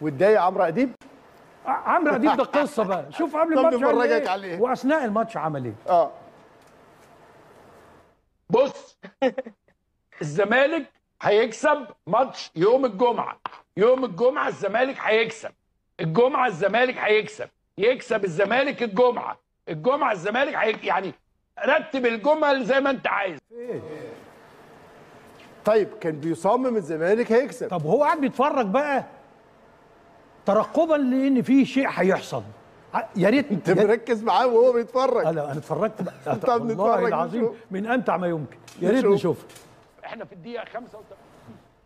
واتضايق عمرو اديب عمرو اديب ده قصه بقى شوف قبل الماتش عمل ايه عليه. واثناء الماتش عمل ايه اه بص الزمالك هيكسب ماتش يوم الجمعه يوم الجمعه الزمالك هيكسب الجمعه الزمالك هيكسب يكسب الزمالك الجمعه الجمعه الزمالك هيك يعني رتب الجمل زي ما انت عايز طيب كان بيصمم الزمالك هيكسب طب هو قاعد بيتفرج بقى ترقبا لان في شيء هيحصل يا ريت انت مركز معاه وهو بيتفرج انا انا اتفرجت انت والله العظيم من امتع ما يمكن يا ريت نشوف احنا في الدقيقه 85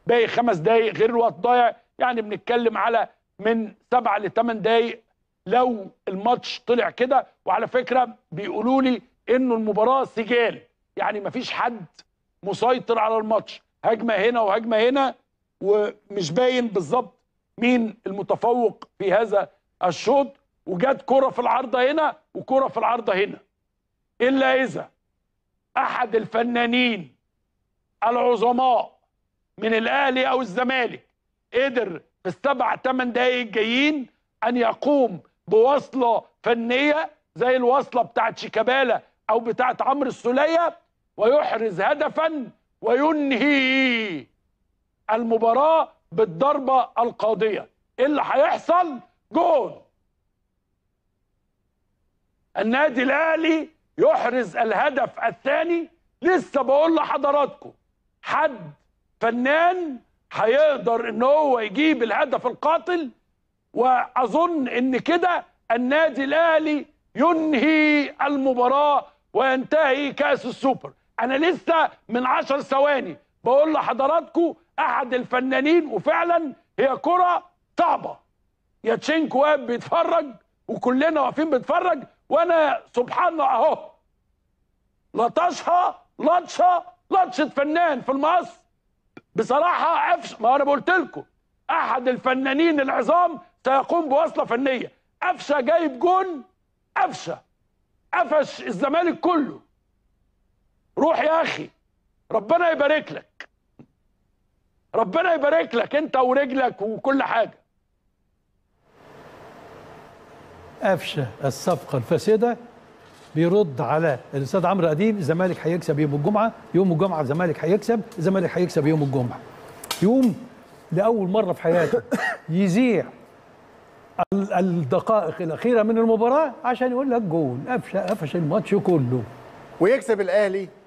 باقي خمس دقايق غير الوقت ضايع يعني بنتكلم على من سبعة لثمان دقايق لو الماتش طلع كده وعلى فكره بيقولوا لي انه المباراه سجال يعني مفيش حد مسيطر على الماتش هجمه هنا وهجمه هنا ومش باين بالظبط مين المتفوق في هذا الشوط وجت كرة في العارضة هنا وكرة في العارضة هنا إلا إذا أحد الفنانين العظماء من الأهلي أو الزمالك قدر في السبع ثمان دقايق الجايين أن يقوم بوصلة فنية زي الوصلة بتاعت شيكابالا أو بتاعت عمرو السولية ويحرز هدفا وينهي المباراة بالضربه القاضيه ايه اللي هيحصل جون النادي الاهلي يحرز الهدف الثاني لسه بقول لحضراتكم حد فنان هيقدر ان هو يجيب الهدف القاتل واظن ان كده النادي الاهلي ينهي المباراه وينتهي كاس السوبر انا لسه من عشر ثواني بقول لحضراتكم احد الفنانين وفعلا هي كره صعبه ياتشينكو واقف بيتفرج وكلنا واقفين بنتفرج وانا سبحان الله اهو لطشها لطشه لطشه فنان في المقص بصراحه قفش ما انا قلت لكم احد الفنانين العظام سيقوم بوصله فنيه قفشه جايب جون قفشه قفش الزمالك كله روح يا اخي ربنا يبارك لك ربنا يبارك لك انت ورجلك وكل حاجه قفشه الصفقه الفاسده بيرد على الاستاذ عمرو اديب الزمالك هيكسب يوم الجمعه يوم الجمعه الزمالك هيكسب الزمالك هيكسب يوم الجمعه يوم لاول مره في حياته يذيع الدقائق الاخيره من المباراه عشان يقول لك جول قفشه قفش الماتش كله ويكسب الاهلي